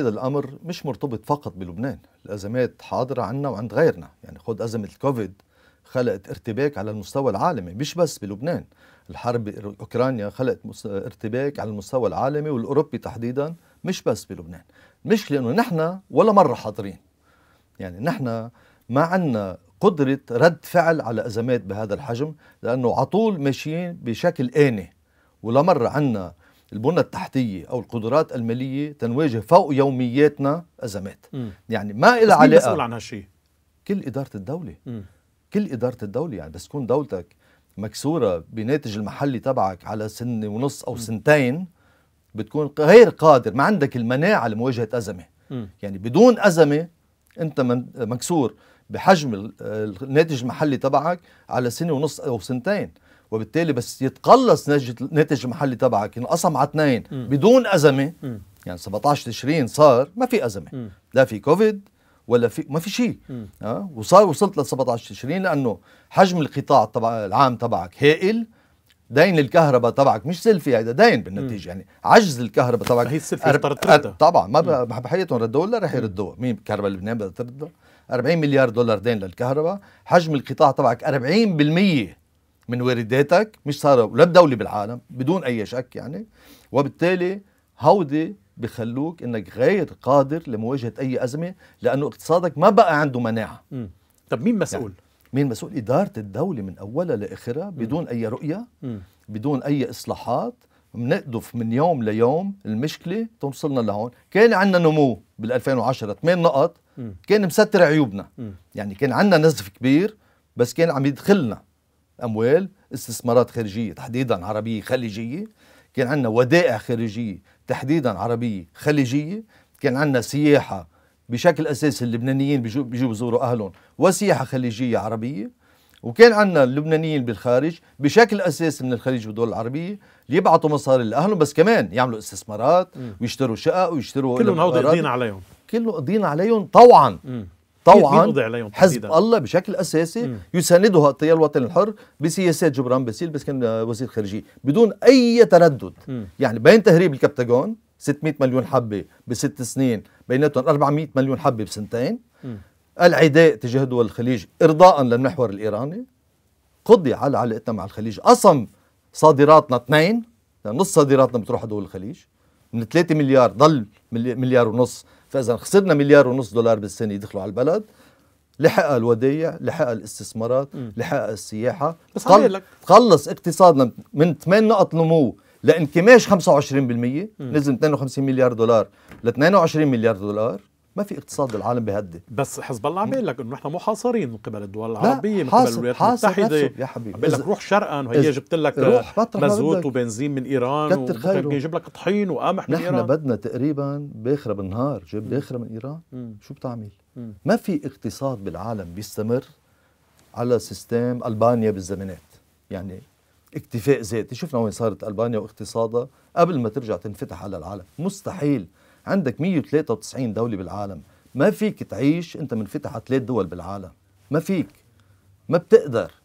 هذا الامر مش مرتبط فقط بلبنان، الازمات حاضره عنا وعند غيرنا، يعني خد ازمه الكوفيد خلقت ارتباك على المستوى العالمي مش بس بلبنان، الحرب اوكرانيا خلقت ارتباك على المستوى العالمي والاوروبي تحديدا مش بس بلبنان، مش لانه نحن ولا مره حاضرين. يعني نحن ما عندنا قدرة رد فعل على أزمات بهذا الحجم لأنه عطول ماشيين بشكل آني ولا مرة عنا البنى التحتيه او القدرات الماليه تنواجه فوق يومياتنا ازمات م. يعني ما لها علاقه مسؤول عن هالشيء كل اداره الدوله م. كل اداره الدوله يعني بس تكون دولتك مكسوره بناتج المحلي تبعك على سنه ونص او م. سنتين بتكون غير قادر ما عندك المناعه لمواجهه ازمه م. يعني بدون ازمه انت مكسور بحجم الناتج المحلي تبعك على سنه ونص او سنتين وبالتالي بس يتقلص ناتج المحلي تبعك ينقسم على اثنين بدون ازمه م. يعني 17 تشرين صار ما في ازمه م. لا في كوفيد ولا في ما في شيء أه؟ وصار وصلت ل 17 تشرين لانه حجم القطاع تبع العام تبعك هائل دين الكهرباء تبعك مش سلفي هذا دين بالنتيجه يعني عجز الكهرباء تبعك هي السلفي أرب... تردها طبعا ما بحياتهم ردوها ولا رح يردوها مين كهرباء لبنان بدها تردها 40 مليار دولار دين للكهرباء حجم القطاع تبعك 40% من وارداتك مش صار ولا الدولة بالعالم بدون أي شك يعني وبالتالي هودي بخلوك انك غير قادر لمواجهه اي ازمه لانه اقتصادك ما بقى عنده مناعه مم. طب مين مسؤول يعني مين مسؤول اداره الدوله من اولها لاخرها بدون اي رؤيه بدون اي اصلاحات بنقدف من يوم ليوم المشكله توصلنا لهون كان عندنا نمو بال2010 8 نقط كان مستر عيوبنا يعني كان عندنا نزف كبير بس كان عم يدخلنا اموال استثمارات خارجيه تحديدا عربيه خليجيه كان عندنا ودائع خارجيه تحديدا عربيه خليجيه كان عندنا سياحه بشكل اساسي اللبنانيين بيجوا بيزوروا اهلهم وسياحه خليجيه عربيه وكان عندنا اللبنانيين بالخارج بشكل اساسي من الخليج والدول العربيه يبعثوا مصاري لاهلهم بس كمان يعملوا استثمارات ويشتروا شقق ويشتروا كلهم هودي قضينا عليهم كله قضينا عليهم طوعا م. طبعا حزب الله بشكل اساسي مم. يساندها التيار الوطني الحر بسياسات جبران باسيل بس كان وزير خارجيه بدون اي تردد مم. يعني بين تهريب الكبتاجون 600 مليون حبه بست سنين بيناتهم 400 مليون حبه بسنتين مم. العداء تجاه دول الخليج ارضاء للمحور الايراني قضي على علاقتنا مع الخليج اصم صادراتنا اثنين يعني نص صادراتنا بتروح على دول الخليج من 3 مليار ضل مليار ونص فاذا خسرنا مليار ونص دولار بالسنه يدخلوا على البلد لحقها الوديع لحقها الاستثمارات لحقها السياحه بس تقل... خلص اقتصادنا من 8 نقط نمو لانكماش 25% نزل 52 مليار دولار ل 22 مليار دولار ما في اقتصاد العالم بهدي بس حزب الله عم بيقول لك انه نحن محاصرين من قبل الدول العربيه من قبل الولايات المتحده يا حبيبي بقول لك روح شرقا وهي جبت لك مازوت وبنزين من ايران يجيب لك طحين وقمح من ايران نحن بدنا تقريبا باخره بالنهار جيب باخره من ايران م. شو بتعمل؟ م. ما في اقتصاد بالعالم بيستمر على سيستم البانيا بالزمانات يعني اكتفاء ذاتي شفنا وين صارت البانيا واقتصادها قبل ما ترجع تنفتح على العالم مستحيل عندك 193 دولة بالعالم ما فيك تعيش أنت منفتح على ثلاث دول بالعالم ما فيك ما بتقدر